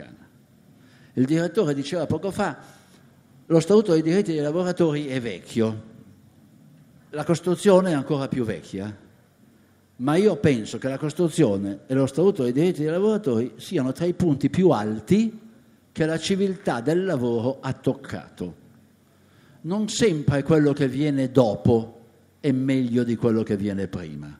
americana. Il direttore diceva poco fa, lo statuto dei diritti dei lavoratori è vecchio, la Costituzione è ancora più vecchia, ma io penso che la Costituzione e lo statuto dei diritti dei lavoratori siano tra i punti più alti che la civiltà del lavoro ha toccato. Non sempre quello che viene dopo è meglio di quello che viene prima.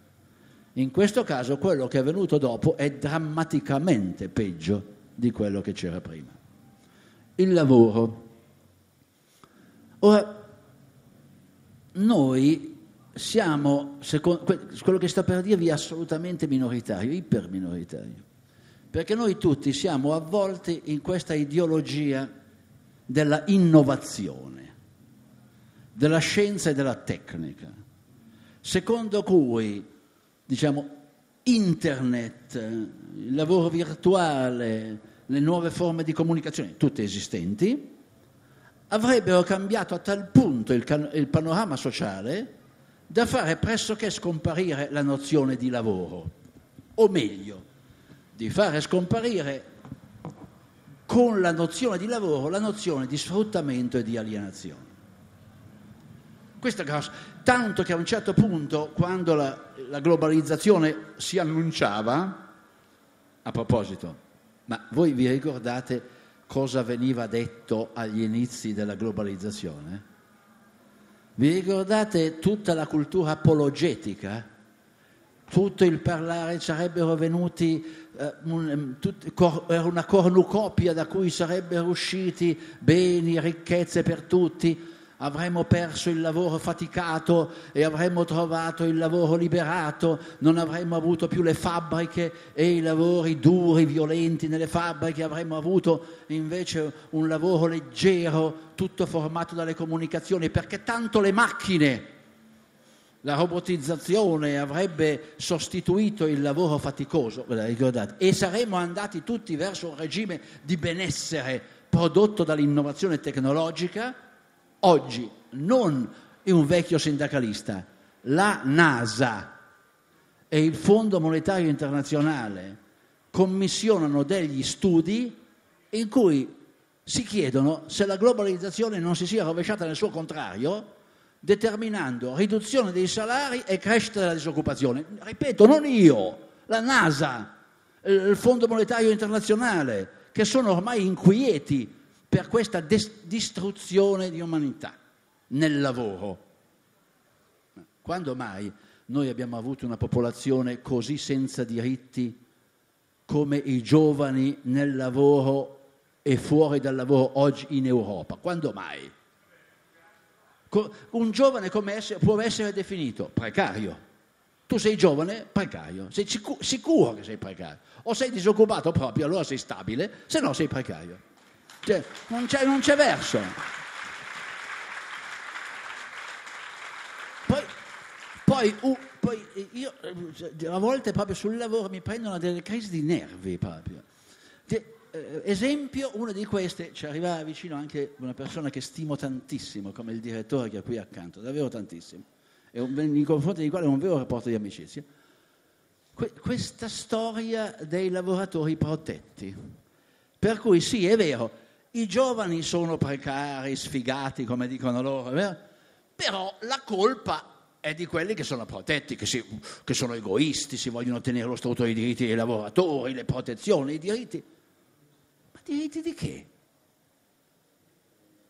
In questo caso quello che è venuto dopo è drammaticamente peggio di quello che c'era prima. Il lavoro. Ora, noi siamo, secondo, quello che sta per dirvi, è assolutamente minoritario, iperminoritario, perché noi tutti siamo avvolti in questa ideologia della innovazione, della scienza e della tecnica, secondo cui, diciamo, internet, il lavoro virtuale, le nuove forme di comunicazione, tutte esistenti, avrebbero cambiato a tal punto il, can- il panorama sociale da fare pressoché scomparire la nozione di lavoro, o meglio, di fare scomparire con la nozione di lavoro la nozione di sfruttamento e di alienazione. Questo è Tanto che a un certo punto, quando la, la globalizzazione si annunciava, a proposito, ma voi vi ricordate cosa veniva detto agli inizi della globalizzazione? Vi ricordate tutta la cultura apologetica? Tutto il parlare sarebbero venuti, eh, un, ehm, tut, cor, era una cornucopia da cui sarebbero usciti beni, ricchezze per tutti avremmo perso il lavoro faticato e avremmo trovato il lavoro liberato, non avremmo avuto più le fabbriche e i lavori duri, violenti nelle fabbriche, avremmo avuto invece un lavoro leggero, tutto formato dalle comunicazioni, perché tanto le macchine, la robotizzazione avrebbe sostituito il lavoro faticoso, ve la ricordate, e saremmo andati tutti verso un regime di benessere prodotto dall'innovazione tecnologica Oggi non un vecchio sindacalista, la NASA e il Fondo Monetario Internazionale commissionano degli studi in cui si chiedono se la globalizzazione non si sia rovesciata nel suo contrario, determinando riduzione dei salari e crescita della disoccupazione. Ripeto, non io, la NASA, il Fondo Monetario Internazionale, che sono ormai inquieti per questa des- distruzione di umanità nel lavoro. Quando mai noi abbiamo avuto una popolazione così senza diritti come i giovani nel lavoro e fuori dal lavoro oggi in Europa? Quando mai? Un giovane come essere, può essere definito precario. Tu sei giovane, precario, sei sicuro, sicuro che sei precario. O sei disoccupato proprio, allora sei stabile, se no sei precario. Cioè, non, c'è, non c'è verso. Poi, poi, uh, poi io eh, a volte proprio sul lavoro mi prendono delle crisi di nervi proprio. De, eh, esempio, una di queste, ci arriva vicino anche una persona che stimo tantissimo, come il direttore che è qui accanto, davvero tantissimo, e un, in confronto di quale è un vero rapporto di amicizia. Que, questa storia dei lavoratori protetti. Per cui sì, è vero, i giovani sono precari, sfigati, come dicono loro, vero? Eh? però la colpa è di quelli che sono protetti, che, si, che sono egoisti, si vogliono tenere lo statuto dei diritti dei lavoratori, le protezioni, i diritti. Ma diritti di che?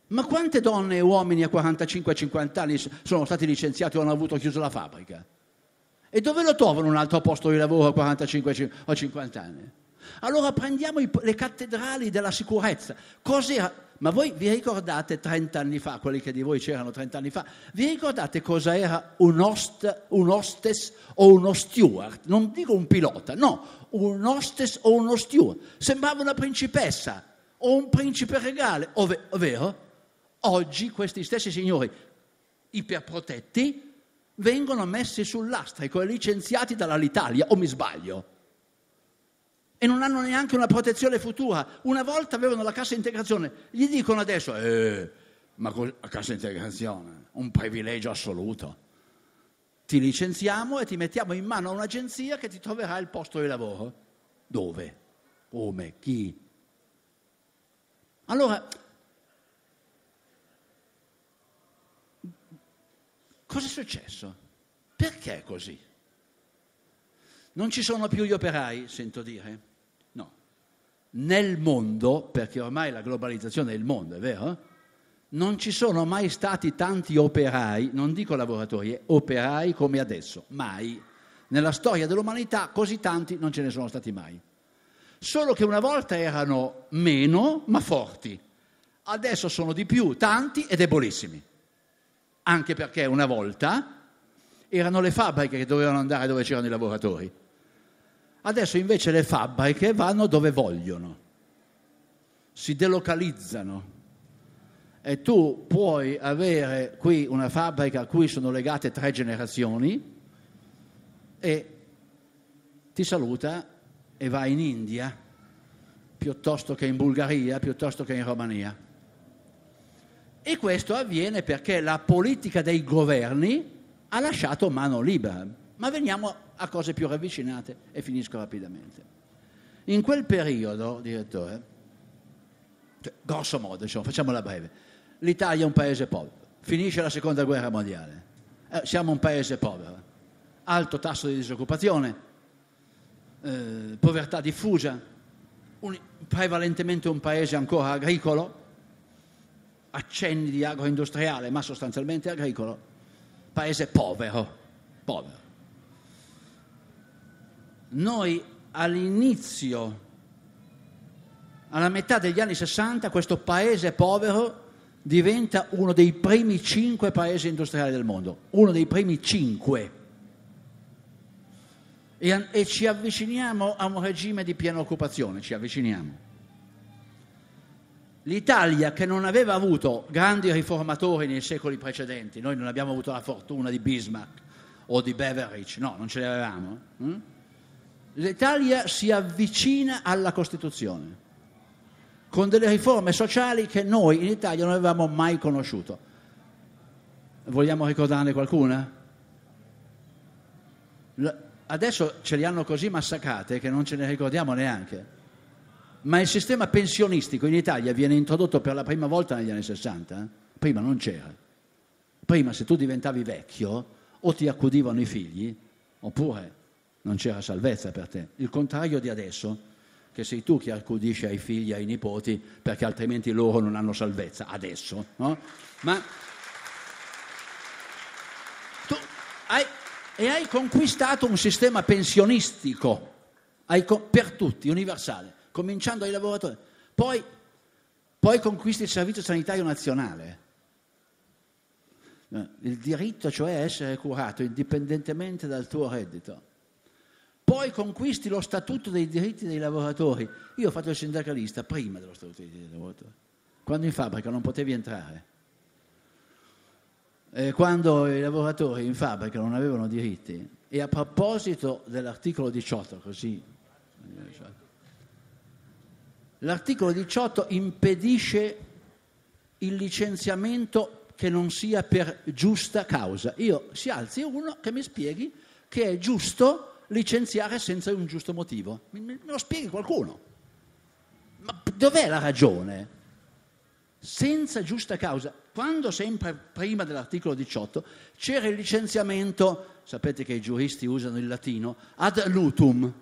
Ma quante donne e uomini a 45-50 anni sono stati licenziati o hanno avuto chiuso la fabbrica? E dove lo trovano un altro posto di lavoro a 45 o 50 anni? Allora prendiamo i, le cattedrali della sicurezza. Cos'era? Ma voi vi ricordate 30 anni fa, quelli che di voi c'erano 30 anni fa, vi ricordate cosa era un host, un hostess o uno steward? Non dico un pilota, no, un hostess o uno steward. Sembrava una principessa o un principe regale, ov- ovvero oggi questi stessi signori iperprotetti vengono messi sull'astrico e licenziati dall'Italia, o mi sbaglio? e non hanno neanche una protezione futura. Una volta avevano la cassa integrazione, gli dicono adesso, eh, ma co- la cassa integrazione, un privilegio assoluto. Ti licenziamo e ti mettiamo in mano a un'agenzia che ti troverà il posto di lavoro. Dove? Come? Chi? Allora, cosa è successo? Perché è così? Non ci sono più gli operai, sento dire nel mondo, perché ormai la globalizzazione è il mondo, è vero? Non ci sono mai stati tanti operai, non dico lavoratori, eh, operai come adesso, mai. Nella storia dell'umanità così tanti non ce ne sono stati mai. Solo che una volta erano meno ma forti, adesso sono di più, tanti e debolissimi. Anche perché una volta erano le fabbriche che dovevano andare dove c'erano i lavoratori Adesso invece le fabbriche vanno dove vogliono, si delocalizzano e tu puoi avere qui una fabbrica a cui sono legate tre generazioni e ti saluta e vai in India piuttosto che in Bulgaria, piuttosto che in Romania. E questo avviene perché la politica dei governi ha lasciato mano libera. Ma veniamo a cose più ravvicinate e finisco rapidamente. In quel periodo, direttore, cioè, grosso modo, diciamo, facciamola breve, l'Italia è un paese povero, finisce la seconda guerra mondiale, eh, siamo un paese povero, alto tasso di disoccupazione, eh, povertà diffusa, un, prevalentemente un paese ancora agricolo, accenni di agroindustriale, ma sostanzialmente agricolo, paese povero, povero. Noi all'inizio, alla metà degli anni 60, questo paese povero diventa uno dei primi cinque paesi industriali del mondo, uno dei primi cinque. E, e ci avviciniamo a un regime di piena occupazione, ci avviciniamo. L'Italia che non aveva avuto grandi riformatori nei secoli precedenti, noi non abbiamo avuto la fortuna di Bismarck o di Beveridge, no, non ce l'avevamo. Eh? Hm? L'Italia si avvicina alla Costituzione con delle riforme sociali che noi in Italia non avevamo mai conosciuto. Vogliamo ricordarne qualcuna? adesso ce li hanno così massacrate che non ce ne ricordiamo neanche. Ma il sistema pensionistico in Italia viene introdotto per la prima volta negli anni 60, eh? prima non c'era. Prima se tu diventavi vecchio o ti accudivano i figli, oppure non c'era salvezza per te. Il contrario di adesso, che sei tu che accudisci ai figli, e ai nipoti, perché altrimenti loro non hanno salvezza, adesso, no? Ma tu hai, e hai conquistato un sistema pensionistico hai, per tutti, universale, cominciando dai lavoratori, poi, poi conquisti il Servizio Sanitario Nazionale. Eh, il diritto cioè a essere curato indipendentemente dal tuo reddito poi conquisti lo statuto dei diritti dei lavoratori. Io ho fatto il sindacalista prima dello statuto dei diritti dei lavoratori, quando in fabbrica non potevi entrare, eh, quando i lavoratori in fabbrica non avevano diritti. E a proposito dell'articolo 18, così... L'articolo 18 impedisce il licenziamento che non sia per giusta causa. Io si alzi uno che mi spieghi che è giusto licenziare senza un giusto motivo? Me lo spieghi qualcuno. Ma dov'è la ragione? Senza giusta causa, quando sempre prima dell'articolo 18 c'era il licenziamento, sapete che i giuristi usano il latino, ad lutum,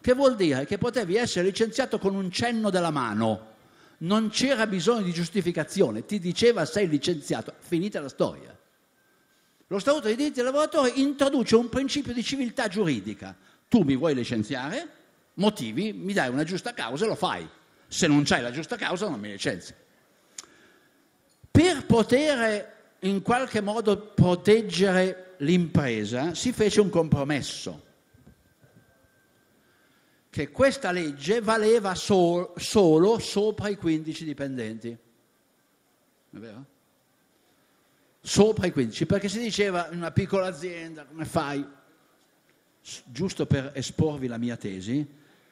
che vuol dire che potevi essere licenziato con un cenno della mano, non c'era bisogno di giustificazione, ti diceva sei licenziato, finita la storia. Lo Statuto dei diritti del lavoratore introduce un principio di civiltà giuridica. Tu mi vuoi licenziare, motivi, mi dai una giusta causa e lo fai. Se non c'hai la giusta causa non mi licenzi. Per poter in qualche modo proteggere l'impresa si fece un compromesso che questa legge valeva sol- solo sopra i 15 dipendenti. È vero? sopra i 15, perché si diceva in una piccola azienda come fai? Giusto per esporvi la mia tesi,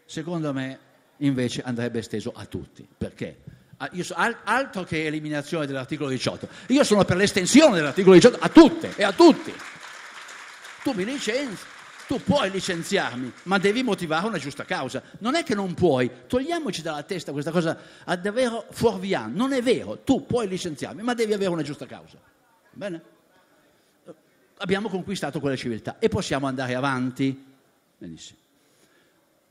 secondo me invece andrebbe esteso a tutti, perché? Ah, so, altro che eliminazione dell'articolo 18, io sono per l'estensione dell'articolo 18 a tutte e a tutti. Tu mi licenzi, tu puoi licenziarmi, ma devi motivare una giusta causa. Non è che non puoi, togliamoci dalla testa questa cosa a davvero fuorviante. Non è vero, tu puoi licenziarmi, ma devi avere una giusta causa. Bene? Abbiamo conquistato quella civiltà e possiamo andare avanti. Benissimo.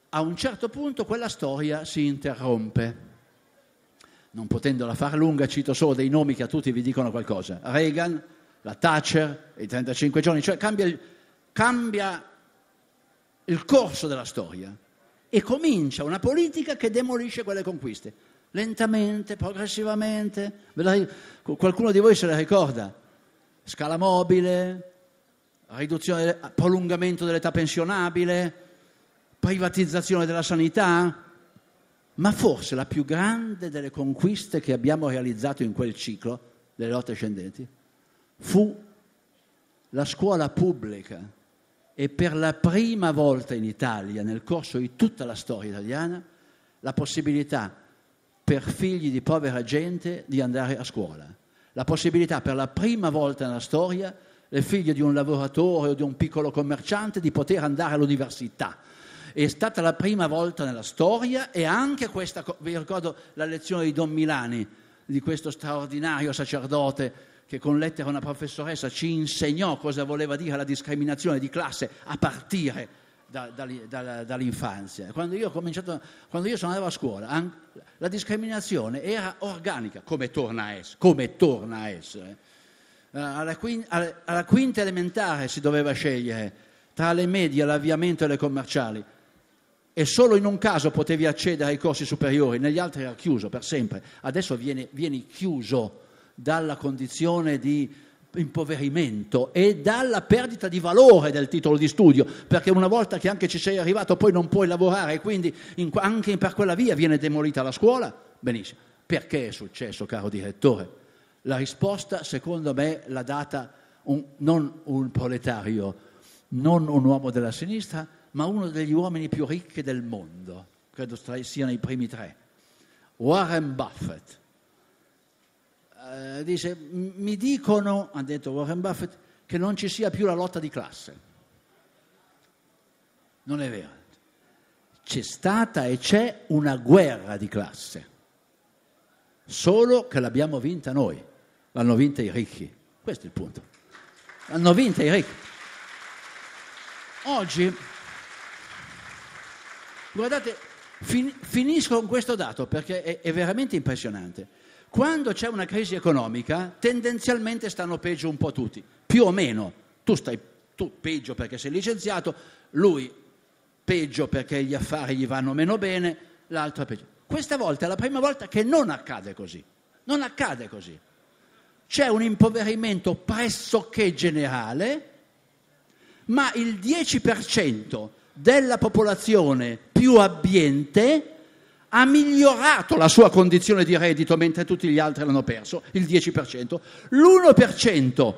A un certo punto quella storia si interrompe. Non potendola far lunga, cito solo dei nomi che a tutti vi dicono qualcosa. Reagan, la Thatcher, i 35 giorni, cioè cambia, cambia il corso della storia e comincia una politica che demolisce quelle conquiste lentamente, progressivamente. Qualcuno di voi se la ricorda scala mobile, riduzione, prolungamento dell'età pensionabile, privatizzazione della sanità, ma forse la più grande delle conquiste che abbiamo realizzato in quel ciclo delle lotte ascendenti fu la scuola pubblica e per la prima volta in Italia, nel corso di tutta la storia italiana, la possibilità per figli di povera gente di andare a scuola la possibilità per la prima volta nella storia le figlie di un lavoratore o di un piccolo commerciante di poter andare all'università. È stata la prima volta nella storia e anche questa, vi ricordo la lezione di Don Milani, di questo straordinario sacerdote che con lettera a una professoressa ci insegnò cosa voleva dire la discriminazione di classe a partire da, da, da, dall'infanzia. Quando io, quando io, sono andato a scuola, an, la discriminazione era organica, come torna a essere. Come torna a essere. Eh, alla, quin, alla, alla, quinta elementare si doveva scegliere tra le medie, l'avviamento e le commerciali e solo in un caso potevi accedere ai corsi superiori, negli altri era chiuso per sempre. Adesso vieni chiuso dalla condizione di impoverimento e dalla perdita di valore del titolo di studio, perché una volta che anche ci sei arrivato poi non puoi lavorare e quindi in, anche per quella via viene demolita la scuola? Benissimo. Perché è successo, caro direttore? La risposta, secondo me, l'ha data un, non un proletario, non un uomo della sinistra, ma uno degli uomini più ricchi del mondo, credo siano i primi tre, Warren Buffett dice, mi dicono, ha detto Warren Buffett, che non ci sia più la lotta di classe. Non è vero. C'è stata e c'è una guerra di classe, solo che l'abbiamo vinta noi, l'hanno vinta i ricchi. Questo è il punto. L'hanno vinta i ricchi. Oggi, guardate, fin- finisco con questo dato perché è, è veramente impressionante. Quando c'è una crisi economica, tendenzialmente stanno peggio un po' tutti, più o meno. Tu stai tu peggio perché sei licenziato, lui peggio perché gli affari gli vanno meno bene, l'altro peggio. Questa volta è la prima volta che non accade così. Non accade così. C'è un impoverimento pressoché generale, ma il 10% della popolazione più abbiente ha migliorato la sua condizione di reddito mentre tutti gli altri l'hanno perso, il 10%, l'1%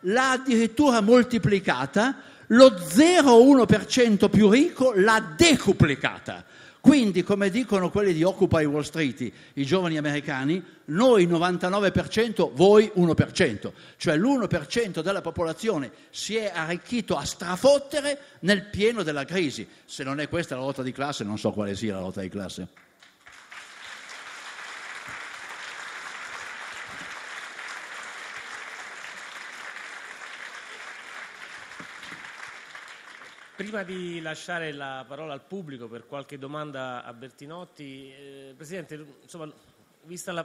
l'ha addirittura moltiplicata, lo 0,1% più ricco l'ha decuplicata. Quindi, come dicono quelli di Occupy Wall Street, i giovani americani, noi 99%, voi 1%. Cioè l'1% della popolazione si è arricchito a strafottere nel pieno della crisi. Se non è questa la lotta di classe, non so quale sia la lotta di classe. prima di lasciare la parola al pubblico per qualche domanda a Bertinotti, eh, Presidente, insomma, vista la